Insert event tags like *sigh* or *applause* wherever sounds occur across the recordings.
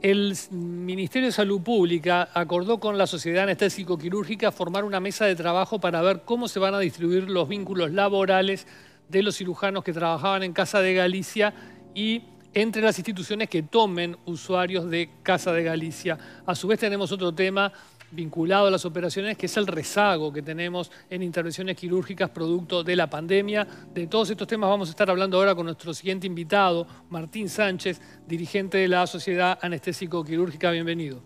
El Ministerio de Salud Pública acordó con la Sociedad Anestésico-Quirúrgica formar una mesa de trabajo para ver cómo se van a distribuir los vínculos laborales de los cirujanos que trabajaban en Casa de Galicia y entre las instituciones que tomen usuarios de Casa de Galicia. A su vez tenemos otro tema vinculado a las operaciones, que es el rezago que tenemos en intervenciones quirúrgicas producto de la pandemia. De todos estos temas vamos a estar hablando ahora con nuestro siguiente invitado, Martín Sánchez, dirigente de la Sociedad Anestésico-Quirúrgica. Bienvenido.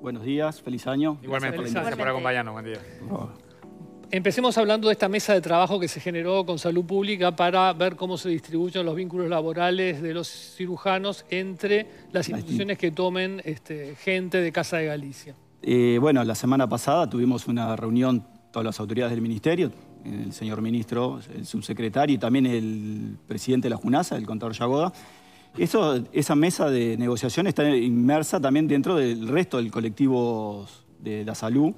Buenos días, feliz año. Igualmente, feliz gracias por acompañarnos. Empecemos hablando de esta mesa de trabajo que se generó con Salud Pública para ver cómo se distribuyen los vínculos laborales de los cirujanos entre las instituciones que tomen este, gente de Casa de Galicia. Eh, bueno, la semana pasada tuvimos una reunión, todas las autoridades del ministerio, el señor ministro, el subsecretario y también el presidente de la Junasa, el contador Yagoda. esa mesa de negociación está inmersa también dentro del resto del colectivo de la salud,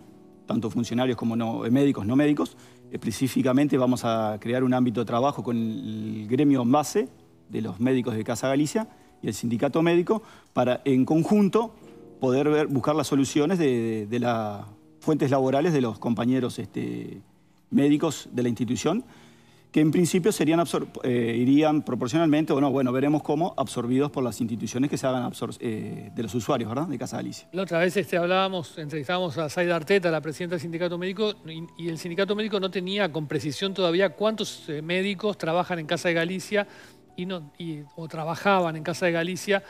tanto funcionarios como eh, médicos, no médicos. Específicamente vamos a crear un ámbito de trabajo con el gremio en base de los médicos de Casa Galicia y el sindicato médico para en conjunto poder buscar las soluciones de, las fuentes laborales de los compañeros este, médicos de la institución, que en principio serían eh, irían proporcionalmente, o bueno, veremos cómo, absorbidos por las instituciones que se hagan eh, de los usuarios, ¿verdad?, de Casa Galicia. La otra vez este, hablábamos, entrevistábamos a Zaida Arteta, la presidenta del Sindicato Médico, y, el Sindicato Médico no tenía con precisión todavía cuántos eh, médicos trabajan en Casa de Galicia y no, o trabajaban en Casa de Galicia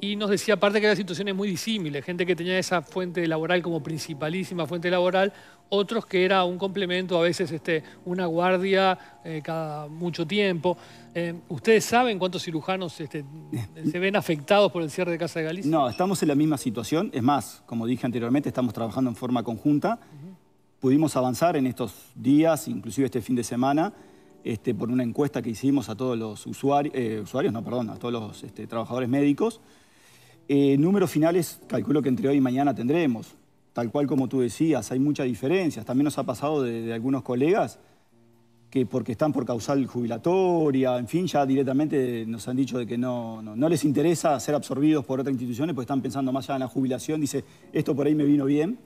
y nos decía aparte que había situaciones muy disímiles, gente que tenía esa fuente laboral como principalísima fuente laboral, otros que era un complemento, a veces este, una guardia eh, cada mucho tiempo. Eh, ¿Ustedes saben cuántos cirujanos este, eh, se ven afectados por el cierre de Casa de Galicia? No, estamos en la misma situación. Es más, como dije anteriormente, estamos trabajando en forma conjunta. Pudimos avanzar en estos días, inclusive este fin de semana, este, por una encuesta que hicimos a todos los usuarios, no, perdón, a todos los este, trabajadores médicos. Eh, números finales, calculo que entre hoy y mañana tendremos. Tal cual como tú decías, hay muchas diferencias. También nos ha pasado de, algunos colegas que porque están por causal jubilatoria, en fin, ya directamente nos han dicho de que no, no, les interesa ser absorbidos por otras instituciones, pues están pensando más allá en la jubilación, dice, esto por ahí me vino bien.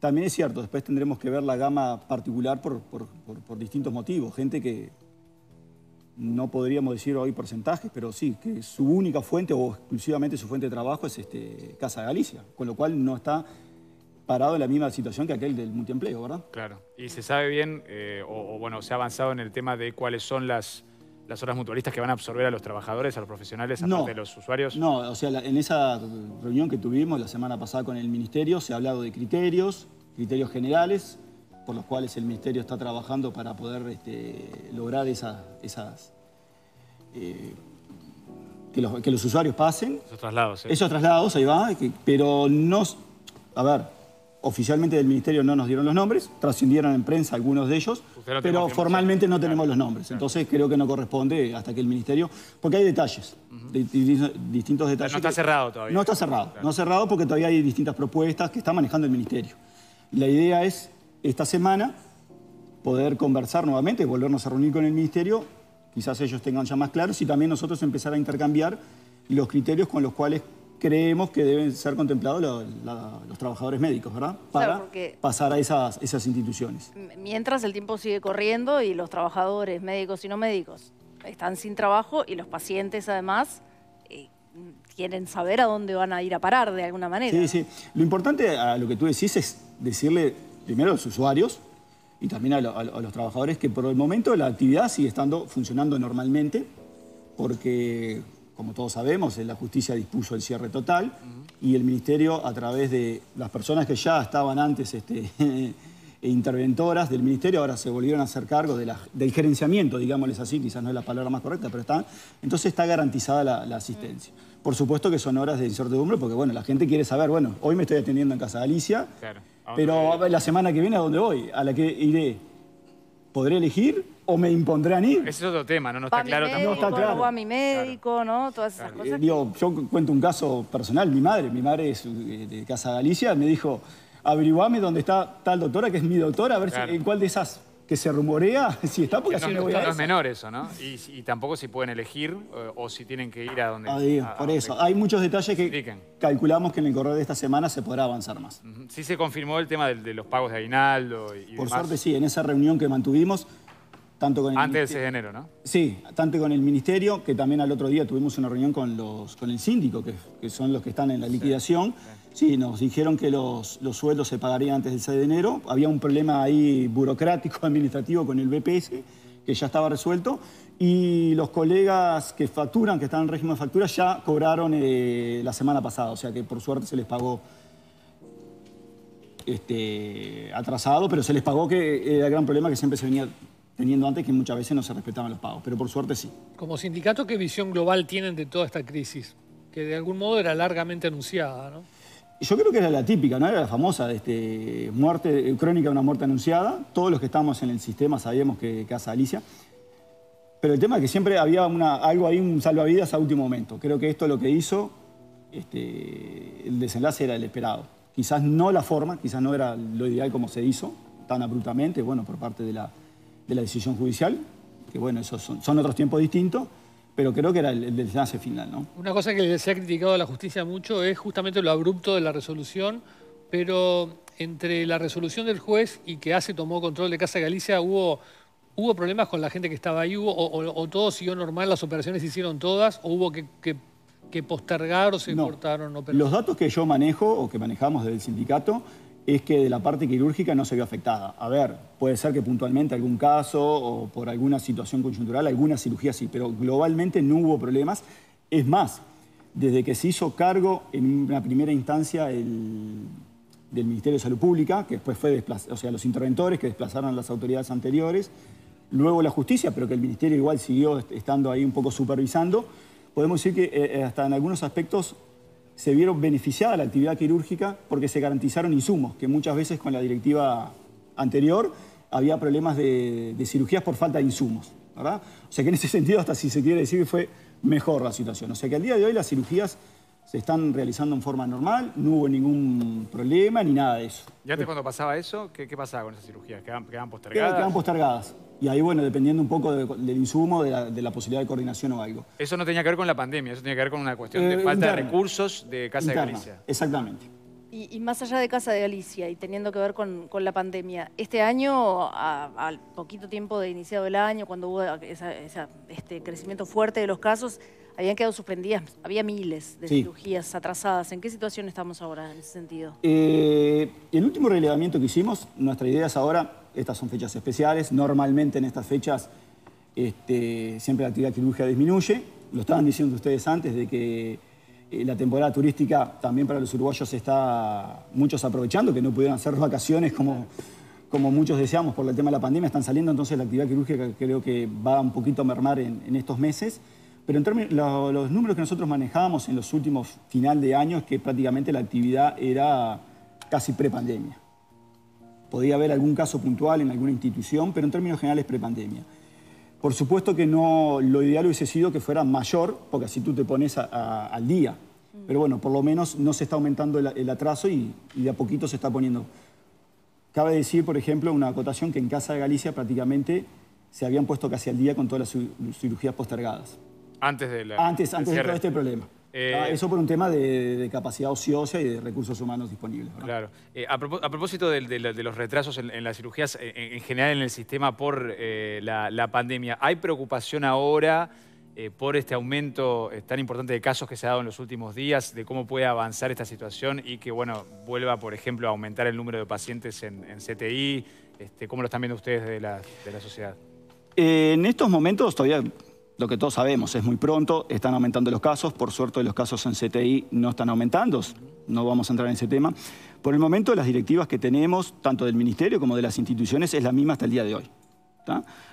También es cierto, después tendremos que ver la gama particular por, por distintos motivos, gente que no podríamos decir hoy porcentajes, pero sí, que su única fuente o exclusivamente su fuente de trabajo es este, Casa Galicia, con lo cual no está parado en la misma situación que aquel del multiempleo, ¿verdad? Claro, y se sabe bien, eh, o, bueno, se ha avanzado en el tema de cuáles son las, las horas mutualistas que van a absorber a los trabajadores, a los profesionales, a de los usuarios. No, o sea, en esa reunión que tuvimos la semana pasada con el Ministerio se ha hablado de criterios, criterios generales, por los cuales el Ministerio está trabajando para poder este, lograr esas... Eh, que, los, usuarios pasen. Esos traslados. sí. Esos traslados, ahí va, pero no... A ver, oficialmente del Ministerio no nos dieron los nombres, trascendieron en prensa algunos de ellos, pero formalmente no tenemos los nombres. Entonces creo que no corresponde hasta que el Ministerio... Porque hay detalles, distintos detalles. no está cerrado todavía. No está cerrado, No no cerrado porque todavía hay distintas propuestas que está manejando el Ministerio. La idea es esta semana poder conversar nuevamente, volvernos a reunir con el Ministerio, quizás ellos tengan ya más claros, y también nosotros empezar a intercambiar los criterios con los cuales creemos que deben ser contemplados los trabajadores médicos, ¿verdad? Para pasar a esas, esas instituciones. Mientras el tiempo sigue corriendo y los trabajadores médicos y no médicos están sin trabajo y los pacientes además eh, quieren saber a dónde van a ir a parar de alguna manera. Sí, sí. Lo importante a lo que tú decís es decirle primero a los usuarios y también a, los trabajadores que por el momento la actividad sigue estando funcionando normalmente porque, como todos sabemos, la justicia dispuso el cierre total y el ministerio a través de las personas que ya estaban antes este, *laughs* e interventoras del ministerio ahora se volvieron a hacer cargo del gerenciamiento, digámosles así, quizás no es la palabra más correcta, pero están, entonces está garantizada la asistencia. Por supuesto que son horas de incertidumbre porque, bueno, la gente quiere saber, bueno, hoy me estoy atendiendo en Casa de Alicia, pero la semana que viene a dónde voy, a la que iré. ¿Podré elegir o me impondrán ir? Ese es otro tema, ¿no? No está claro tampoco. No está a mi médico, ¿no? Todas esas cosas. Eh, yo cuento un caso personal. Mi madre, mi madre es eh, de Casa de me dijo, averiguame dónde está tal doctora, que es mi doctora, a ver si, en cuál de esas que se rumorea, *laughs* si está, porque eso, ¿no? Y, tampoco si pueden elegir eh, o si tienen que ir a donde... Ah, por eso. Hay muchos detalles que calculamos que en el correo de esta semana se podrá avanzar más. si Sí se confirmó el tema de, los pagos de aguinaldo y, Por suerte sí, en esa reunión que mantuvimos, tanto con el Antes de enero, ¿no? Sí, tanto con el Ministerio, que también al otro día tuvimos una reunión con, los, con el síndico, que, son los que están en la liquidación. Sí, nos dijeron que los, sueldos se pagarían antes del 6 de enero. Había un problema ahí burocrático, *laughs* administrativo con el BPS, que ya estaba resuelto. Y los colegas que facturan, que están en régimen de factura, ya cobraron eh, la semana pasada. O sea que por suerte se les pagó este, atrasado, pero se les pagó que era el gran problema que siempre se venía teniendo antes que muchas veces no se respetaban los pagos, pero por suerte sí. Como sindicato, ¿qué visión global tienen de toda esta crisis? Que de algún modo era largamente anunciada, ¿no? yo creo que era la típica, ¿no? Era la famosa este, muerte, eh, crónica de una muerte anunciada. Todos los que estábamos en el sistema sabíamos que, casa Alicia. Pero el tema es que siempre había una, algo ahí, un salvavidas a último momento. Creo que esto lo que hizo, este, el desenlace era el esperado. Quizás no la forma, quizás no era lo ideal como se hizo, tan abruptamente, bueno, por parte de la, de la decisión judicial, que bueno, esos son otros tiempos distintos pero creo que era el, desenlace final. ¿no? Una cosa que se ha criticado a la justicia mucho es justamente lo abrupto de la resolución, pero entre la resolución del juez y que hace tomó control de Casa Galicia hubo, hubo problemas con la gente que estaba ahí, o, todo siguió normal, las operaciones se hicieron todas, o hubo que, que, postergar o se cortaron operaciones. Los datos que yo manejo o que manejamos desde el sindicato es que de la parte quirúrgica no se vio afectada. A ver, puede ser que puntualmente algún caso o por alguna situación coyuntural, alguna cirugía sí, pero globalmente no hubo problemas. Es más, desde que se hizo cargo en una primera instancia del Ministerio de Salud Pública, que después fue desplazado, o sea, los interventores que desplazaron a las autoridades anteriores, luego la justicia, pero que el Ministerio igual siguió estando ahí un poco supervisando, podemos decir que eh, eh, hasta en algunos aspectos se vieron beneficiada la actividad quirúrgica porque se garantizaron insumos, que muchas veces con la directiva anterior había problemas de, cirugías por falta de insumos. O sea que en ese *laughs* sentido, hasta si se quiere decir, que fue mejor la situación. O sea que al día de hoy las cirugías se están realizando en forma normal, no hubo ningún problema ni nada de eso. ¿Y antes cuando pasaba eso, qué, qué pasaba con esas cirugías? ¿Quedaban, postergadas? Quedaban, postergadas. Y ahí, bueno, dependiendo un poco del insumo, de la, posibilidad de coordinación o algo. Eso no tenía que ver con la pandemia, eso tenía que ver con una cuestión de eh, falta de recursos de Casa de Galicia. Exactamente. Y, más allá de Casa de Galicia y teniendo que ver con, con la pandemia, este año, al poquito tiempo de iniciado el año, cuando hubo ese este crecimiento fuerte de los casos, habían quedado suspendidas, había miles de cirugías atrasadas. ¿En qué situación estamos ahora en ese sentido? Eh, el último relevamiento que hicimos, nuestra idea es ahora, estas son fechas especiales, normalmente en estas fechas este, siempre la actividad quirúrgica disminuye, lo estaban diciendo ustedes antes de que eh, la temporada turística también para los uruguayos está muchos aprovechando, que no pudieron hacer vacaciones como, como muchos deseamos por el tema de la pandemia, están saliendo, entonces la actividad quirúrgica creo que va un poquito a mermar en, en estos meses. Pero en términos, los números que nosotros manejábamos en los últimos final de año es que prácticamente la actividad era casi prepandemia. Podía haber algún caso puntual en alguna institución, pero en términos generales prepandemia. Por supuesto que no, lo ideal hubiese sido que fuera mayor, porque así tú te pones al día. Mm. Pero bueno, por lo menos no se está aumentando el, atraso y, y, de a poquito se está poniendo. Cabe decir, por ejemplo, una acotación que en Casa de Galicia prácticamente se habían puesto casi al día con todas las cirugías postergadas. Antes de la, Antes, antes de este problema. Eh, ah, eso por un tema de, capacidad ociosa y de recursos humanos disponibles. Claro. Eh, a, propósito de, los retrasos en, las cirugías, eh, en, general en el sistema por la, pandemia, ¿hay preocupación ahora por este aumento tan importante de casos que se ha dado en los últimos días, de cómo puede avanzar esta situación y que, bueno, vuelva, por ejemplo, a aumentar el número de pacientes en, CTI? Este, ¿Cómo lo están viendo ustedes de la, la sociedad? en estos momentos todavía lo que todos sabemos, es muy pronto, están aumentando los casos, por suerte los casos en CTI no están aumentando, no vamos a entrar en ese tema. Por el momento las directivas que tenemos, tanto del Ministerio como de las instituciones, es la misma hasta el día de hoy.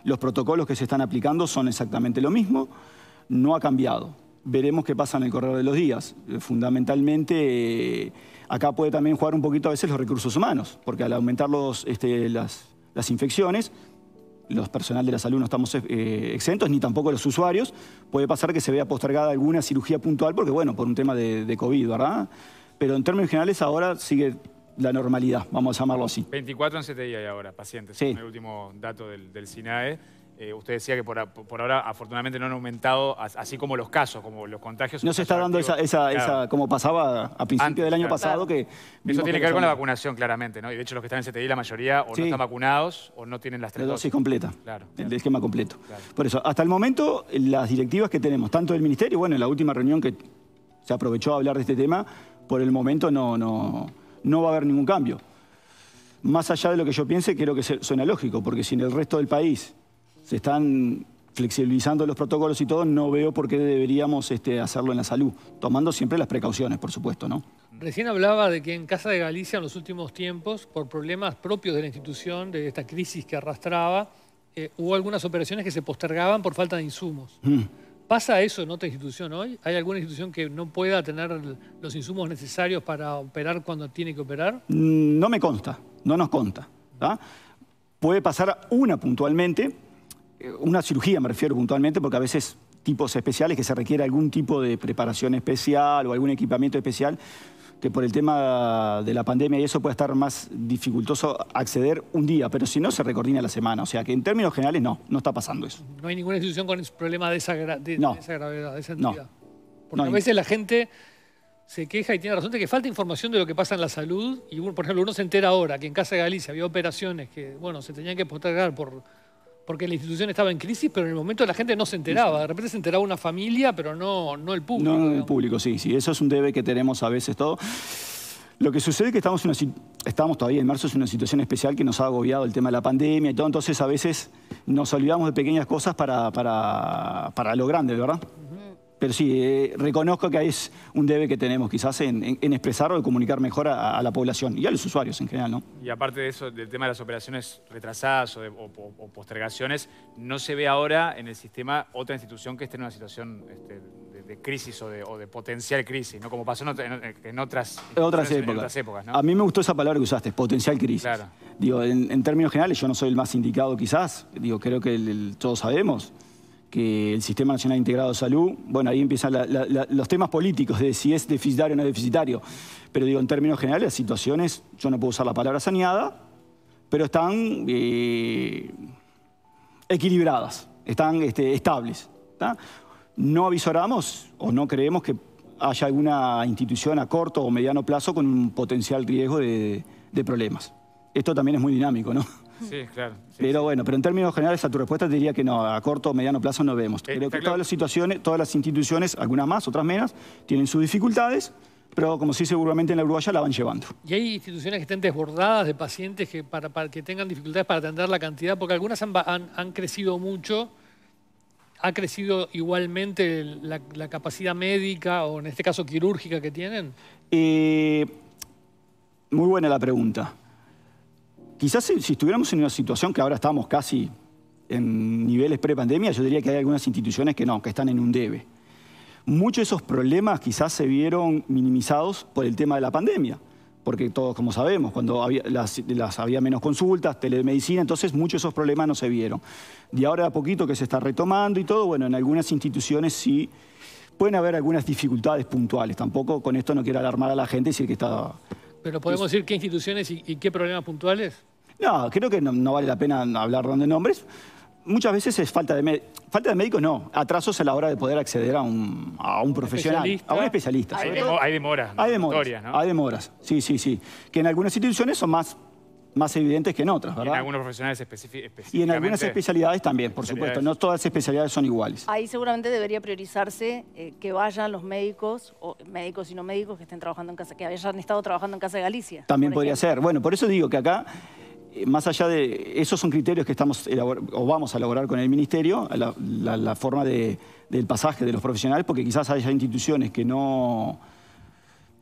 Los protocolos que se están aplicando son exactamente lo mismo, no ha cambiado. Veremos qué pasa en el correr de los días. Eh, fundamentalmente, eh, acá puede también jugar un poquito a veces los recursos humanos, porque al aumentar este, las infecciones, los personal de la salud no estamos eh, exentos, ni tampoco los usuarios. Puede pasar que se vea postergada alguna cirugía puntual, porque bueno, por un tema de, COVID, ¿verdad? Pero en términos generales ahora sigue la normalidad, vamos a llamarlo así. 24 en 7 días ahora, pacientes, sí. el último dato del, del SINAE. Eh, usted decía que por, ahora afortunadamente no han aumentado así como los casos, como los contagios. No se está dando esa, como pasaba a principio del año pasado. que Eso tiene que, ver con la vacunación claramente, ¿no? Y de hecho los que están en CTI la mayoría o no están vacunados o no tienen las tres la dosis. completa, claro. el esquema completo. Por eso, hasta el momento las directivas que tenemos, tanto del Ministerio, bueno, en la última reunión que se aprovechó a hablar de este tema, por el momento no, no, no va a haber ningún cambio. Más allá de lo que yo piense, creo que suena lógico, porque si en el resto del país se están flexibilizando los protocolos y todo, no veo por qué deberíamos este, hacerlo en la salud, tomando siempre las precauciones, por supuesto, ¿no? Recién hablaba de que en Casa de Galicia en los últimos tiempos, por problemas propios de la institución, de esta crisis que arrastraba, eh, hubo algunas operaciones que se postergaban por falta de insumos. Mm. ¿Pasa eso en otra institución hoy? ¿Hay alguna institución que no pueda tener los insumos necesarios para operar cuando tiene que operar? Mm, no me consta, no nos consta. ¿ah? Puede pasar una puntualmente, eh, una cirugía me refiero puntualmente, porque a veces tipos especiales que se requiere algún tipo de preparación especial o algún equipamiento especial, que por el tema de la pandemia y eso puede estar más dificultoso acceder un día, pero si no se recordina la semana. O sea que en términos generales no, no está pasando eso. No hay ninguna institución con problema de esa, gravedad, de esa entidad. Porque a veces la gente se queja y tiene razón de que falta información de lo que pasa en la salud. Y, por ejemplo, uno se entera ahora que en Casa de Galicia había operaciones que, bueno, se tenían que postergar por porque la institución estaba en crisis, pero en el momento la gente no se enteraba. De repente se enteraba una familia, pero no, no el público. No, no el público, sí, sí. Eso es un debe que tenemos a veces todo. Lo que sucede es que estamos, una, estamos todavía en marzo, es una situación especial que nos ha agobiado el tema de la pandemia y todo. Entonces, a veces nos olvidamos de pequeñas cosas para, para, para lo grande, ¿verdad? pero sí, eh, reconozco que es un debe que tenemos quizás en, expresar en comunicar mejor a, la población y a los usuarios en general, ¿no? Y aparte de eso, del tema de las operaciones retrasadas o, postergaciones, no se ve ahora en el sistema otra institución que esté en una situación este, de, crisis o de, potencial crisis, ¿no? Como pasó en, otras, otras épocas. A mí me gustó esa palabra que usaste, potencial crisis. Digo, en, términos generales, yo no soy el más indicado quizás, digo, creo que todos sabemos que el Sistema Nacional Integrado de Salud, bueno, ahí empiezan los temas políticos de si es deficitario o no deficitario. Pero digo, en términos generales, las situaciones, yo no puedo usar la palabra saneada, pero están eh, equilibradas, están este, estables. No avisoramos o no creemos que haya alguna institución a corto o mediano plazo con un potencial riesgo de problemas. Esto también es muy dinámico, ¿no? claro. pero bueno, pero en términos generales a tu respuesta diría que no, a corto o mediano plazo no vemos. Eh, Creo que todas las situaciones, todas las instituciones, algunas más, otras menos, tienen sus dificultades, pero como sí seguramente en la Uruguaya la van llevando. ¿Y hay instituciones que estén desbordadas de pacientes que, para, que tengan dificultades para atender la cantidad? Porque algunas han, crecido mucho, ha crecido igualmente la, capacidad médica o en este caso quirúrgica que tienen. Eh, muy buena la pregunta. Quizás si, estuviéramos en una situación que ahora estamos casi en niveles pre-pandemia, yo diría que hay algunas instituciones que no, que están en un debe. Muchos de esos problemas quizás se vieron minimizados por el tema de la pandemia, porque todos, como sabemos, cuando había, menos consultas, telemedicina, entonces muchos de esos problemas no se vieron. Y ahora a poquito que se está retomando y todo, bueno, en algunas instituciones sí pueden haber algunas dificultades puntuales. Tampoco con esto no quiero alarmar a la gente y decir que está... Pero podemos decir qué instituciones y qué problemas puntuales. No, creo que no, vale la pena hablar de nombres. Muchas veces es falta de, falta de médicos, no, atrasos a la hora de poder acceder a un, a un profesional, a un especialista. Hay, demoras. Hay demoras, hay demoras, sí, sí, sí. Que en algunas instituciones son más más evidentes que en otras, ¿verdad? en algunos profesionales específicos Y en algunas especialidades también, por supuesto. No todas las especialidades son iguales. Ahí seguramente debería priorizarse eh, que vayan los médicos, o médicos y no médicos, que estén trabajando en casa, que hayan estado trabajando en Casa de Galicia. También podría ser. Bueno, por eso digo que acá eh, más allá de esos son criterios que estamos o vamos a elaborar con el ministerio, la, forma de, del pasaje de los profesionales, porque quizás haya instituciones que no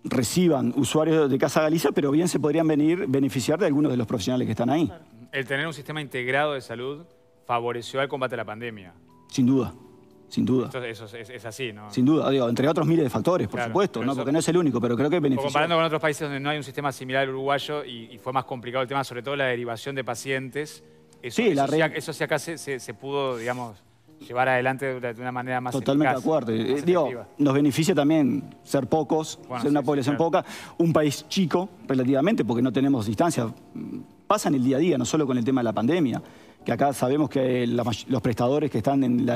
reciban usuarios de Casa Galicia, pero bien se podrían venir beneficiar de algunos de los profesionales que están ahí. El tener un sistema integrado de salud favoreció al combate a la pandemia. Sin duda. Sin duda. eso es, así, ¿no? Sin duda, digo, entre otros miles de factores, por supuesto, ¿no? porque no es el único, pero creo que beneficia. Comparando con otros países donde no hay un sistema similar al uruguayo y, fue más complicado el tema, sobre todo la derivación de pacientes, eso, sí, eso acá se, pudo, digamos, llevar adelante de una manera más Totalmente de acuerdo. Eh, eh, nos beneficia también ser pocos, ser una población poca, un país chico relativamente, porque no tenemos distancia. Pasan el día a día, no solo con el tema de la pandemia que acá sabemos que los prestadores que están en,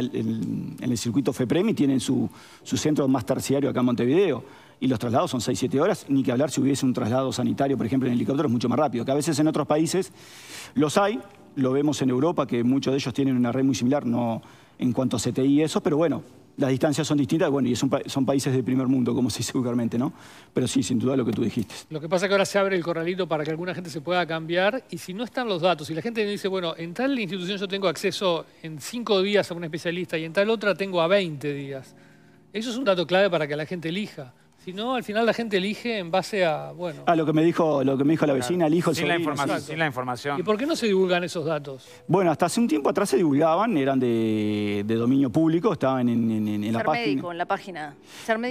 el circuito FEPREMI tienen su, centro más terciario acá en Montevideo. Y los traslados son 6-7 horas, ni que hablar si hubiese un traslado sanitario, por ejemplo, en helicóptero, es mucho más rápido. Que a veces en otros países los hay, lo vemos en Europa, que muchos de ellos tienen una red muy similar, no en cuanto a CTI y eso, pero bueno, las distancias son distintas, bueno, y son, son países del primer mundo, como se dice vulgarmente, ¿no? Pero sí, sin duda lo que tú dijiste. Lo que pasa es que ahora se abre el corralito para que alguna gente se pueda cambiar, y si no están los datos, y la gente dice, bueno, en tal institución yo tengo acceso en cinco días a un especialista y en tal otra tengo a 20 días, eso es un dato clave para que la gente elija. Si no, al final la gente elige en base a, bueno... A ah, lo que me dijo, lo que me dijo la vecina, el hijo, sin La información, Sin la información. ¿Y por qué no se divulgan esos datos? Bueno, hasta hace un tiempo atrás se divulgaban, eran de, dominio público, estaban en, en, la página. en la página.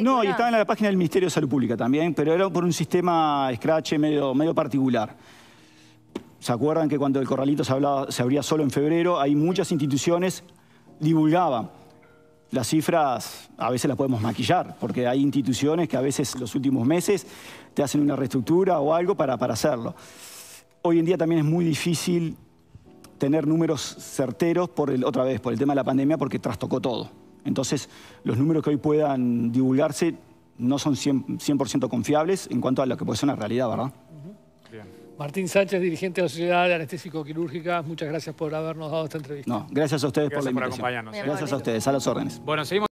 no, y estaban en la página del Ministerio de Salud Pública también, pero era por un sistema scratch medio, medio particular. ¿Se acuerdan que cuando el corralito se, hablaba, se abría solo en febrero, hay muchas instituciones divulgaban las cifras a veces las podemos maquillar, porque hay instituciones que a veces los últimos meses te hacen una reestructura o algo para, para hacerlo. Hoy en día también es muy difícil tener números certeros, por el, otra vez, por el tema de la pandemia, porque trastocó todo. Entonces, los números que hoy puedan divulgarse no son 100%, confiables en cuanto a lo que puede ser una realidad, ¿verdad? Martín Sánchez, dirigente de la Sociedad de Anestésico Quirúrgica, muchas gracias por habernos dado esta entrevista. No, gracias a ustedes por la invitación. Por acompañarnos, ¿eh? Gracias a ustedes, a los órdenes. Bueno, seguimos.